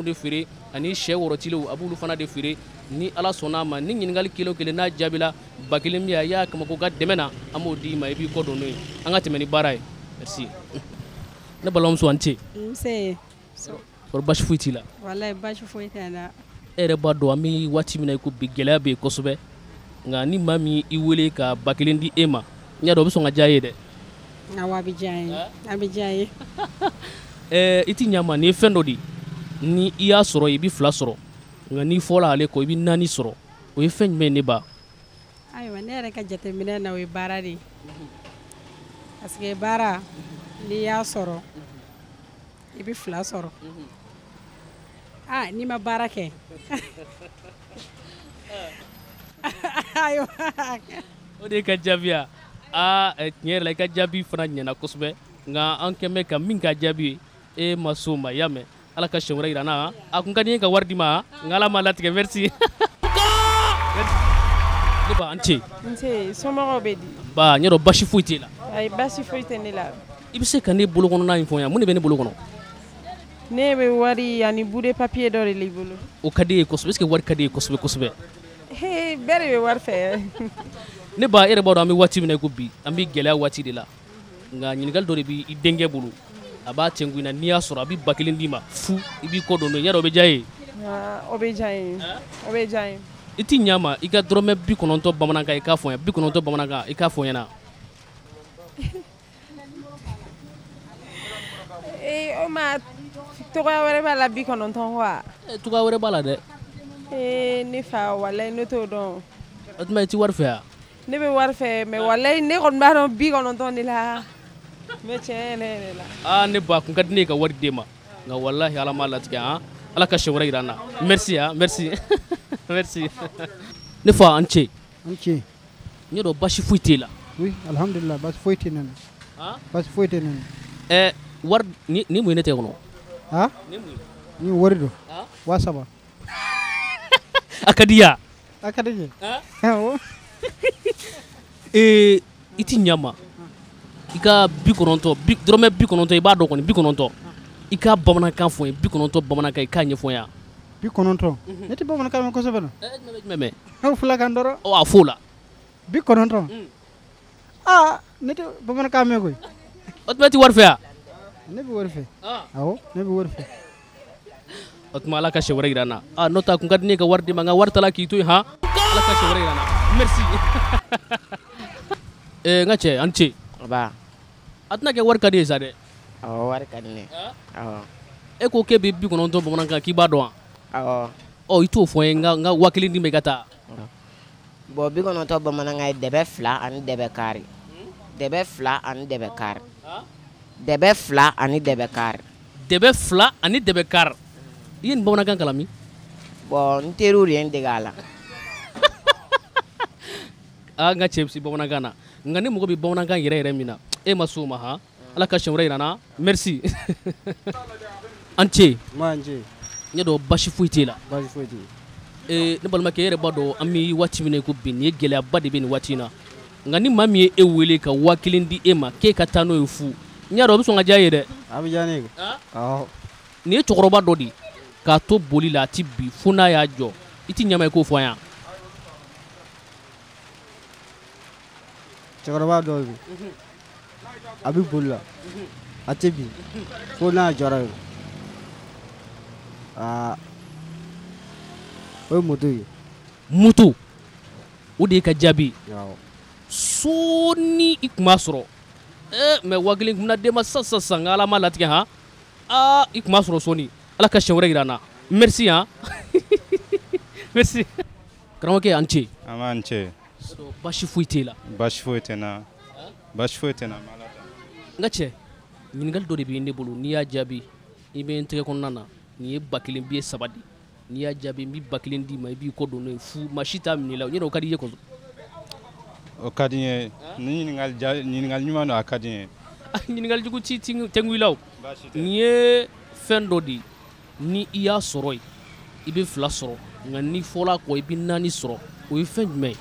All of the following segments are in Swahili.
minɛnw de feere ani sɛ wɔrɔtilenw a b'olu fana de feere ni ala sɔnna ma ni ɲiningali kelen o kelen n'a jaabila ba kelen bi a y'a kamako ka dɛmɛ na an b'o d'i ma i b'i kɔ don n'o ye an ka tɛmɛ ni baara ye merci ne balimamuso an tɛ nse kɔrɔ basi foyi t'i la walayi basi foyi tɛ na e yɛrɛ b'a dɔn an bɛ waati min na i ko bi gɛlɛya bɛ yen kosɛbɛ nka ni maa min i wele ka ba kelen di e ma n y'a dɔn o bɛ sɔn ka diya e ye dɛ awɔ a bɛ diya ye a bɛ diya ye ɛɛ i t'i ɲɛ ma nin ye fɛn dɔ de ye ni i y'a sɔrɔ i bi fila sɔrɔ nka n'i fɔla ale kɔ i bi naani sɔrɔ o ye fɛn jumɛn ne ba ayiwa ne yɛrɛ ka jateminɛ na o ye baara de parce que baara n'i y'a sɔrɔ i bi fila sɔrɔ ah n'i ma baara kɛ o de ka jaabiya aa tiɲɛ yɛrɛ la i ka jaabi fana ɲɛna kosɛbɛ nka an kɛn bɛ ka min ka jaabi e ma s'o ma i y'a mɛn ala ka siɲɛ wɛrɛ yira na a kun ka di n ye ka wari di ma nka ala ma latigɛ merci ne ba n ce n ce somɔgɔw bɛ di ba ɲɛ dɔ basi foyi t'e la ayi basi foyi tɛ ne la i bɛ se ka ne bolo kɔnɔna in fɔ yan mun de bɛ ne bolo ne bɛ wari ani bude papiye dɔ de la i bolo o ka di ye kosɛbɛ est ce que wari ka di ye kosɛbɛ kosɛbɛ bɛɛ de bɛ wari fɛ ne ba e yɛrɛ b'a dɔn an bɛ waati min na i ko bi an bɛ gɛlɛya waati de la nka ɲininkali dɔ de b'i denkɛ bolo a b'a cɛ kunna n'i y'a sɔrɔ a bɛ ba kelen d'i ma fu i b'i kɔ don ɲɛdɔ o bɛ diya ye o bɛ diya ye o bɛ diya ye i t'i ɲɛ ma i ka dɔrɔmɛ bi kɔnɔntɔn bamanankan i k'a fɔ n ɲɛna bi kɔnɔntɔn bamanankan i k'a fɔ n ɲɛna ee o ma tɔgɔya wɛrɛ b'a la bi kɔnɔntɔn wa tɔgɔya wɛrɛ b'a la dɛ ee ne fa walayi ne t'o dɔn o tuma i ti wari fɛ wa ne bɛ wari fɛ mɛ walayi ne kɔni b'a dɔn bi kɔnɔntɔn de la mɛ ah, ne ba kun ka di ne ye ka wari d'e ma nka walahi ala m'a latigɛ han ah. ala ka siɲɛ yira na merci han ah, merci merci ne fa an ce an ce n ɲɛ basi foyi t'e la oui alhamdulilah basi foyi tɛ ne na basi foyi tɛ ne na ɛɛ wari ni ni mun ye ne tɛgɛ kɔnɔ han ni mun ye ni wari don han wa saba a ka di ya a ka di ye han awɔ ee, i ti ɲa ma i ka bi kɔnɔntɔ dɔrɔmɛ bi kɔnɔntɔ i b'a dɔ kɔni bi kɔnɔntɔ i ka bamanankan fɔ bi kɔnɔntɔ bamanankan i k'a ɲɛfɔ ya bi kɔnɔntɔ mhm. ne tɛ bamanankan mɛn kosɛbɛ na n'aw filakan dɔrɔn a fo la bi kɔnɔntɔ mhm. aa ne tɛ bamanankan mɛn koyi o tuma i tɛ wari fɛ yan ne bɛ wari fɛ awɔ ne bɛ wari fɛ o tuma ala ka sɛ wɛrɛ yira n na aa n'o ta kun ka di ne ka wari di ma nka wari tala k'i to yen han ala ka sɛ wɛrɛ yira n na merci ɛɛ n ka cɛ an ni ce a tɛna kɛ wari ka di ye sa dɛ awɔ wari ka di ne awɔ e ko k'e bɛ bi kɔnɔntɔn bamanankan k'i b'a dɔn wa awɔ ɔ i t'o fɔ n ye nka nka wa kelen di ma i ka taa bɔn bi kɔnɔntɔn bamanankan ye dɛbɛ fila ani dɛbɛ kaari dɛbɛ fila ani dɛbɛ kaari dɛbɛ fila ani dɛbɛ kaari dɛbɛ fila ani dɛbɛ kaari i ye nin bamanankan kalan min bɔn n teriw de ye n dege a la aa n ka cɛ bɛ se bamanankan na nka ne mago bɛ bamanankan yɛrɛ yɛrɛ min na e eh, ma ha ala ka siɲɛ nana merci anche manje ɲɛ do bashi foyi t'e la eh, ne balimakɛ e yɛrɛ b'a dɔn an bɛ waati min na ko bin ye gele de bin watina ngani mami e wele ka wakilin di e ma k'e ka tano n'o e fu nya do dɔn o bɛ sɔn ka diya ye dɛ a bɛ diya ne ye nin ye cɛkɔrɔba dɔ de k'a to boli la a ti bi fo n'a y'a jo iti nyama k'o fo ya yan. cɛkɔrɔba dɔ a bɛ bolila a tɛ bin fo ah. o ye moto o de ka jaabi soni ni i tun b'a sɔrɔ ee mɛ wa kelen kunna denba sisan sisan nka ala ka siɲɛ wɛrɛ na merci han merci karamɔgɔkɛ an ce an b'an ce basi foyi t'e n cɛ ɲiningali dɔ de bɛ ne bolo n'i y'a jaabi i bɛ n tɛgɛ kɔnɔna na ni ye ba kelen ye saba de n'i y'a jaabi n bi ba d'i ma i b'i kɔ don n'o ye fu maa si t'a minɛ la o ɲɛna o ka di ye kɔsɔ. o ka di ye nin ɲininkali ja ɲininkali ɲuman don a ka di ye. ɲininkali ah, jugu ti tɛnku i la o nin ye fɛn dɔ di ni i y'a sɔrɔ yen i be fila sɔrɔ nka n'i fɔla kɔ i bɛ naani sɔrɔ o ye fɛn jumɛn ye.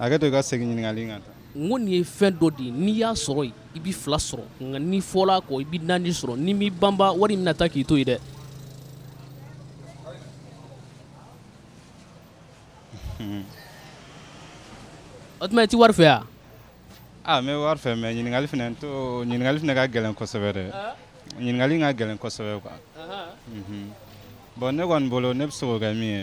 hakɛ to i ka segin ɲininkali kan n ko nin ye fɛn dɔ de n'i y'a sɔrɔ yen i b'i fila sɔrɔ nka n'i fɔla kɔ i b'i naani sɔrɔ n'i m'i banba wari in bɛna taa k'i to yen dɛ o tuma i tɛ wari fɛ yan ah n wari fɛ mɛ ɲininkali fana to ɲininkali fana ka gɛlɛn kosɛbɛ dɛ ɲininkali ka gɛlɛn kosɛbɛ quoi mhm. bon ne kɔni bolo ne bɛ se k'o kɛ min ye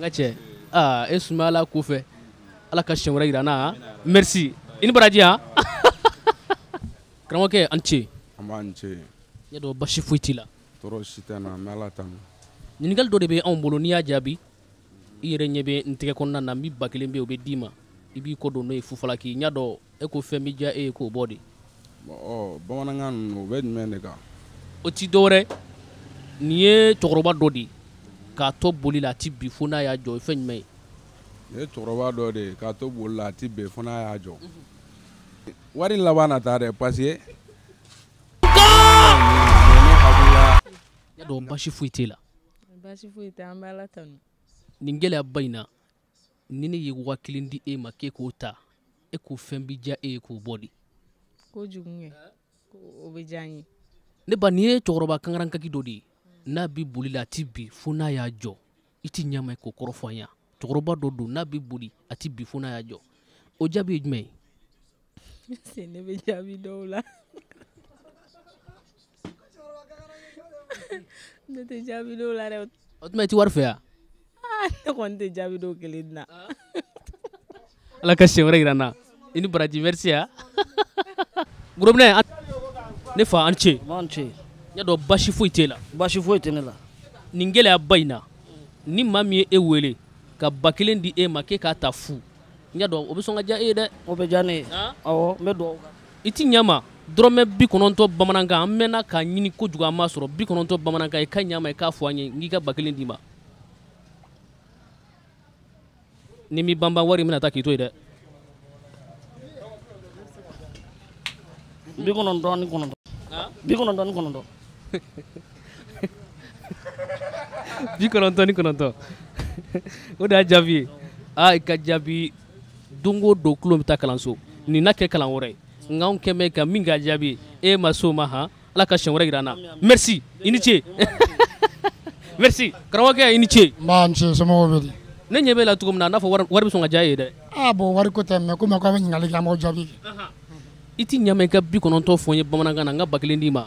n ka cɛ ah esuma eh, sumaya ala ko ala ka ah. ah. siɲɛ yira ah, na merci i baraji ha karamɔgɔkɛ an ce an b'a ni ce ɲɛ dɔ basi foyi t'i la tɔɔrɔ si tɛ na mɛ ala tanu ɲininkali dɔ de bɛ anw bolo n'i y'a jaabi i yɛrɛ ɲɛ bɛ n tɛgɛ kɔnɔna na n bɛ ba kelen bɛ o bɛ d'i ma i b'i kɔ don n'o ye fufalaki ɲa dɔ e ko fɛn bɛ diya e eh, ye k'o bɔ de ɔ bamanankan oh, ninnu o bɛ jumɛn de kan o ti dɔwɛrɛ nin ye cɛkɔrɔba dɔ de ye k'a to boli la a ti bin fo n'a y'a jɔ o ye fɛn jumɛn ye. nin ye cɛkɔrɔba dɔ de ye k'a to boli la a ti bin fo n'a y'a jɔ. wari laban na taa dɛ parce que. basi foyi t'e la. basi foyi tɛ an bɛ ala tanu. nin gɛlɛyaba in na ni ne ye wa kelen di e ma k'e k'o ta e k'o fɛn bi diya e ye k'o bɔ de. kojugu kɛ o bɛ diya n ye. ne ba nin ye cɛkɔrɔba kankarakaki dɔ de ye n'a bi boli la a ti bi fo n'a y'a jɔ i ti ɲama k'o kɔrɔ fɔ an ya cɛkɔrɔba dɔ don n'a bi boli a ti bi fo n'a y'a jɔ o jaabi ye jumɛn ye ne bɛ jaabi dɔw la ne tɛ jaabi dɔw la dɛ o tuma i ti wari fɛ ya ah, ne kɔni tɛ jaabi dɔw kelen dina ala ka siɲɛ wɛrɛ yira na i ni baraji merci ya gurubinɛ ne fa an ce yadɔ dɔn basi foyi t'e la basi foyi tɛ ne la nin gɛlɛyaba in na ni ma min ye e wele ka ba kelen di e ma k'e k'a ta fu n y'a dɔn o bɛ sɔn ka diya e ye dɛ o bɛ diya ne ye awɔ n bɛ dugawu i ti ɲɛ ma dɔrɔmɛ bi bamanankan an mɛnna k'a ɲini kojugu an m'a sɔrɔ e bi kɔnɔntɔn bamanankan i ka ɲɛ ma i k'a fɔ an ye n k'i ka ba kelen d'i ma ni mi banban wari mina ta k'i to yen dɛ bi kɔnɔntɔn ni kɔnɔntɔn bi ni bi nonton ni kɔnɔntɔn Udah de jabi, Ah ye jabi. Dungo do jaabi ta o don tulo bɛ taa kalanso nin na kalan ka minga jabi. e maso maha. ala ka shon merci ini ni merci karamɔgɔkɛ ke ini ce. n b'a ni ce somɔgɔw ne nyebe la tukum na n'a fo war bi so ka diya e ye dɛ. war bɔn wari ko tem me ko aw bɛ ngali ka mo jabi. Iti i ka bi ko nonton fo ye bamana na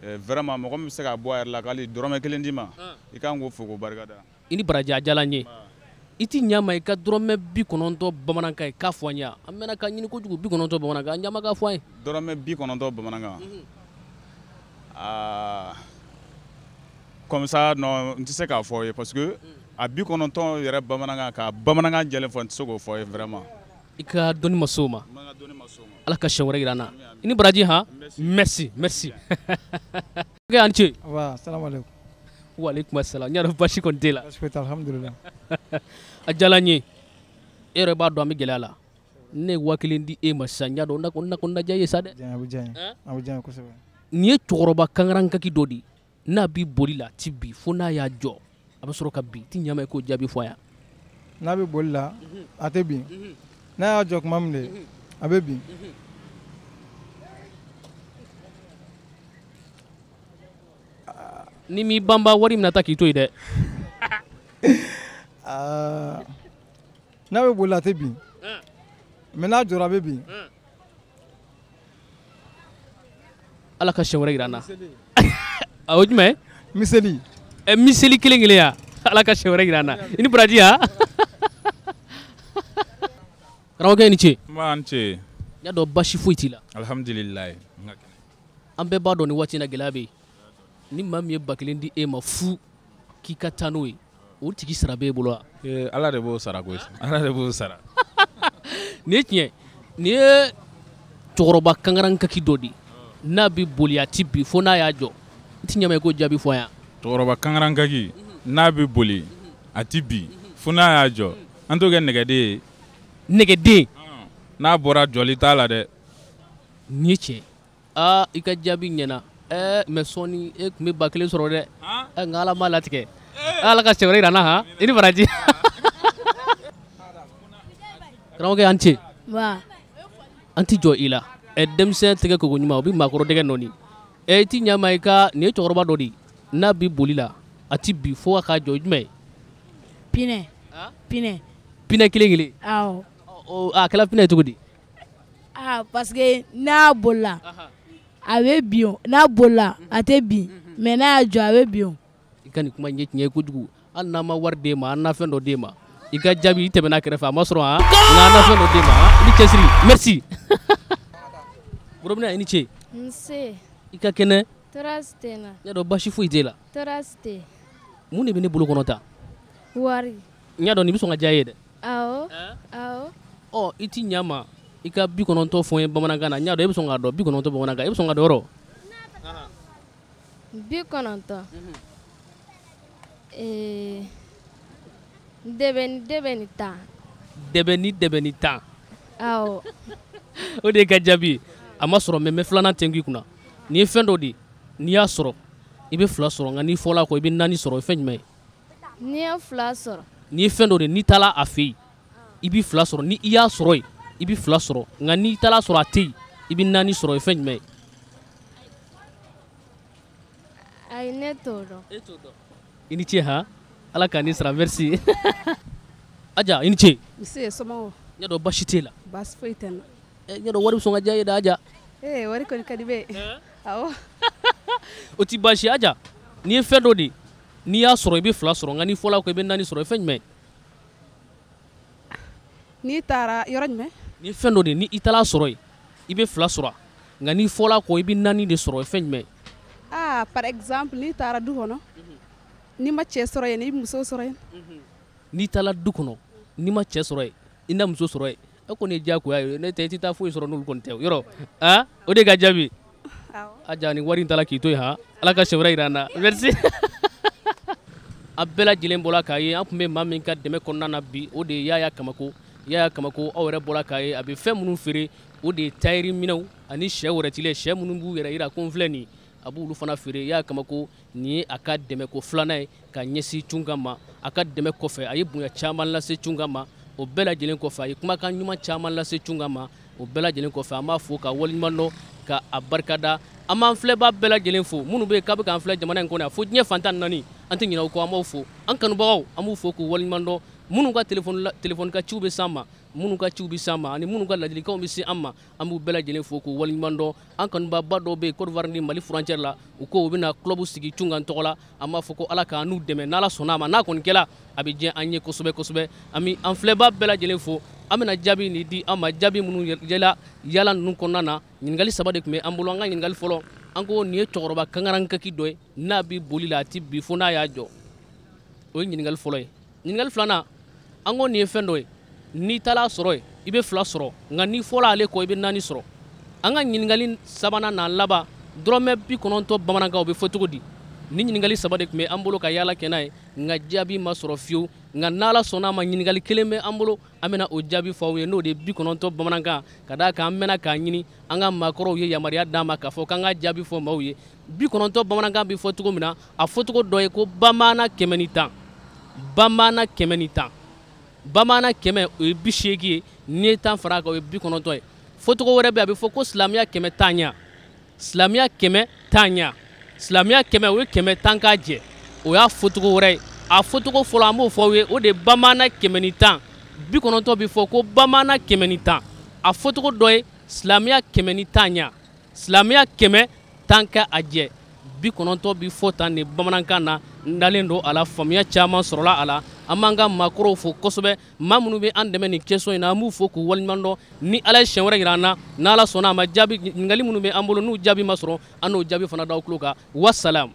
Eh, vraiment mɔgɔ min bɛ se ka bɔ a yɛrɛ la k'ale dɔrɔmɛ kelen d'i ma ah. i kan k'o fo k'o barikada. i ni baraji a diyara n ye ah. i ti ɲɛ ma i ka dɔrɔmɛ bi kɔnɔntɔn bamanankan i k'a fɔ an ye an mɛna k'a ɲini kojugu bi kɔnɔntɔn bamanankan an ɲɛma k'a fɔ an ye. dɔrɔmɛ bi kɔnɔntɔn bamanankan mhm. aa comme ça non n tɛ se k'a fɔ aw ye parce que mhm. a bi kɔnɔntɔn yɛrɛ bamanankan ka bamanankan jɛlen fɔ n tɛ se k'o fɔ aw ye vraiment i ka dɔnni ma ma ala ka siɲɛ wɛrɛ yira baraji han merci merci ok an ce waaleykum salam n y'a dɔn basi kɔni t'e la a diyara n ye b'a dɔn an bɛ la ne ye waa kelen e ma sisan n y'a dɔn na ko na ko na diya ye sa dɛ nin ye cɛkɔrɔba kangarakaki dɔ de n'a b'i boli la a ti bi fo n'a y'a jɔ a ka bi ti ɲama k'o jaabi foya n'a bɛ boli la mhm. a tɛ n'a y'a jɔ a baby. Nimi ni m'i him attack you to it? Now, will that be? a a baby. bin ala ka siɲɛ miseli ah, miseli kelen kelen ya ala In Bradia. Karamɔgɔkɛ i ni ce. N ba a ni ce. N y'a dɔn basi foyi t'i la. Alihamdulilayi. An bɛɛ b'a dɔn nin waati in na gɛlɛya bɛ yen. Ni maa min ye ba kelen di e ma fu k'i ka taa n'o ye o tigi sara b'e bolo wa? Ee Ala de b'o sara koyi Ala de b'o sara. Nin ye tiɲɛ nin ye cɛkɔrɔba kankarankaki dɔ de ye n'a bɛ boli a tɛ bin fo n'a y'a jɔ n tɛ ɲɛ k'o jaabi fɔ an yan. Cɛkɔrɔba kankarankaki mhm. n'a bɛ boli a tɛ bin mhm. fo n'a y'a jɔ an t'o kɛ nɛgɛden ye nɛgɛden n'a bɔra jɔli t'a la dɛ nin ye tiɲɛ aa i ka jaabi ɲɛna ɛɛ mɛ sɔɔni e tun bɛ ba kelen sɔrɔ dɛ ɛ nka ala m'a latigɛ ee! ala ka cɛ wɛrɛ na han i ni baraji karamɔgɔkɛ an ce an ti jɔ i la ɛ denmisɛn tɛgɛ kogo ɲuman o bɛ maakɔrɔ dɛgɛ nɔɔni ɛ i ti ɲɛ ma i ka nin ye cɛkɔrɔba dɔ de n'a b'i boli la a ti bi fo ka k'a jɔ jumɛn ye pinɛ pinɛ pinɛ kelen kelen awɔ a kɛra pinɛ cogo di ah parce que n'a bolila a bɛ bin n'a bolila a tɛ bin mɛ n'a y'a jɔ a bɛ bin i ka nin kuma ɲɛ tiɲɛ ye kojugu hali n'an ma wari d'e ma an na fɛn dɔ d'e ma i ka jaabi i tɛmɛna kɛrɛfɛ a ma sɔrɔ han ah, nka an na fɛn dɔ d'e ma ah, i ni cɛsiri merci borobinɛ i ni ce nse i ka kɛnɛ tɔɔrɔsi tɛ n na n y'a dɔn basi foyi t'e la tɔɔrɔsi tɛ mun de bɛ ne bolo kɔnɔ tan wari n y'a dɔn nin bɛ sɔn ka diya i e ye dɛ awɔ awɔ ɔ i t'i ɲa ma i ka bi kɔnɔntɔ fɔ n ye bamanankan na n y'a dɔn i e bɛ sɔn k'a dɔn bi kɔnɔntɔ bamanankan i e bɛ sɔn ka dɔn yɔrɔ bi kɔnɔntɔ ee, dɛbɛni dɛbɛni tan dɛbɛni dɛbɛni tan awɔ o de ye ka jaabi ye a ma sɔrɔ mɛ n bɛ filanan tɛnku i kunna nin ye fɛn dɔ de n'i y'a sɔrɔ i bɛ fila sɔrɔ nka n'i fɔla a kɔ i bɛ naani sɔrɔ o ye fɛn jumɛn ye n'i ye fila sɔrɔ n'i ye fɛn dɔ de n'i taara a fɛ yen i b'i fila sɔrɔ ni i y'a sɔrɔ yen i b'i fila sɔrɔ nka n'i taara sɔrɔ a tɛ yen i bɛ naani sɔrɔ ye fɛn jumɛn ye ayi ne t'o dɔn e t'o dɔn i ni ce han ala k'a ni sara merci aja i ni ce nse somɔgɔw ɲɛ dɔn basi t'e la basi foyi tɛ n na ɲɛ dɔn wari bɛ sɔn ka diya e da aja ee wari kɔni ka di bɛ yen awɔ o ti baasi aja n'i ye fɛn dɔ de n'i y'a sɔrɔ i bɛ fila sɔrɔ nka n'i fɔla ko i bɛ naani sɔrɔ i fɛn jumɛn n'i taara yɔrɔ jumɛn ni fɛn dɔ de ni i taara sɔrɔ yen i bɛ fila sɔrɔ nka n'i fɔra kɔ i bɛ naani de sɔrɔ fɛn jumɛn aa ah, par exemple n'i taara du kɔnɔ mhm. n'i ma cɛ sɔrɔ yen n'i muso sɔrɔ yen mhm. n'i taara du kɔnɔ n'i ma cɛ sɔrɔ yen i na muso sɔrɔ yen e kɔni ye diyagoya ye ne tɛ i tɛ taa foyi sɔrɔ n'olu kɔni tɛ yɔrɔ a ah, o de ka jaabi a ja ni wari in taara k'i to yen han ala ka sɛ jira an na merci a bɛɛ lajɛlen bɔra k'a ye an tun bɛ maa min ka dɛmɛ kɔnɔna na bi o de ye yaya kamako y'a kamako aw yɛrɛ bɔra k'a ye a bɛ fɛn minnu feere o de ye tayiri minɛw ani sɛ wɛrɛtilɛ sɛ minnu b'u yɛrɛ yira ko n filɛ nin a b'olu fana feere y'a kamako nin ye a ka dɛmɛko filanan ye ka ɲɛsin cunga ma a ka dɛmɛ kɔfɛ a ye bonya caman lase cunga ma o bɛɛ lajɛlen kɔfɛ a ye kumakan ɲuman caman lase cunga ma o bɛɛ lajɛlen kɔfɛ an b'a fo ka waleɲuman dɔ ka a barikada an b'an filɛba bɛɛ lajɛlen fo minnu bɛ yen k'a bɛ k'an filɛ jamana in kɔnɔ yan fo diɲɛ fantan naani an tɛ ɲinɛ u kɔ an b'aw fo an kanubagaw an b'u fo k'u waleɲuman dɔn munnu ka telefonika ciw bɛ s'an ma minnu ka ciw bɛ s'an ma ani minnu ka ladilikanw bɛ se an ma an b'u bɛɛ lajɛlen fo k'u waleɲuman dɔn an kanubaba dɔw bɛ yen cote d'ivoire ni mali furancɛri la u ko u bɛna kulɔbu sigi cunkan tɔgɔ la an b'a fɔ ko ala k'an n'u dɛmɛ n'ala sɔnna a ma n'a kɔni kɛra a bɛ diɲɛ an ye kosɛbɛ kosɛbɛ ami an filɛba bɛɛ lajɛlen fo an bena jaabi nin di an ma jaabi minnu yɛlɛ yala ninnu kɔnɔna na ɲininkali saba de tun bɛ an bolo an ka ɲininkali fɔlɔ an ko nin ye cɛkɔrɔba kankarankaki dɔ ye n'a bɛ boli la a tɛ bi fo n'a y'a jɔ o ye ɲininkali fɔlɔ ye ɲininkali filanan an e. e. ko nin ye fɛn dɔ ye n'i taara sɔrɔ ye i bɛ fila sɔrɔ nka n'i fɔra ale kɔ i bɛ naani sɔrɔ an ka ɲininkali sabanan n'a laban dɔrɔmɛ bi kɔnɔntɔn bamanankan o bɛ fɔ cogo di ni ɲininkali saba de tun bɛ an bolo ka yaala kɛ n'a ye nka jaabi ma sɔrɔ fiyewu nka n'ala sɔnna a ma ɲininkali kelen bɛ an bolo an bɛna o jaabi fɔ aw ye n'o de ye bi kɔnɔntɔ bamanankan ka d'a kan an mɛna k'a ɲini an ka maakɔrɔw ye yamaruya d'an ma k'a fɔ k'an ka jaabi fɔ maaw ye bi kɔnɔntɔn bamanankan bɛ fɔ cogo min na a fɔcogo dɔ ye ko bamaana kɛmɛ ni tan bamaana kɛmɛ ni tan bamana kɛmɛ o ye bi seegi ye n'i ye tan fara a kan o ye bi kɔnɔntɔn ye fɔcogo wɛrɛ bɛ a bɛ fɔ ko silamɛya kɛmɛ t'a ɲɛ silamɛya kɛmɛ t'a ɲɛ silamɛya kɛmɛ o ye kɛmɛ tan k'a jɛ o y'a fɔcogo wɛrɛ ye a fɔcogo fɔlɔ an b'o fɔ aw ye o de ye bamana kɛmɛ ni tan bi kɔnɔntɔn bɛ fɔ ko bamana kɛmɛ ni tan a fɔcogo dɔ ye silamɛya kɛmɛ ni tan ɲɛ silamɛya kɛmɛ tan kɛ jɛ bi kɔnɔntɔn bɛ fɔ tan de bamanankan na n dalen don a la faamuya caman sɔrɔla a la an makro ka fo kosɛbɛ ma minnu be an dɛmɛ nin ina mu na an b'u fo k'u walmando ni ala ye siɲɛ wɛrɛ yira na n'ala sɔnna a ma jaabi ɲiningali minnu be an bolo n'u jaabi masro ano jabi jaabi fana d'aw tulo wassalam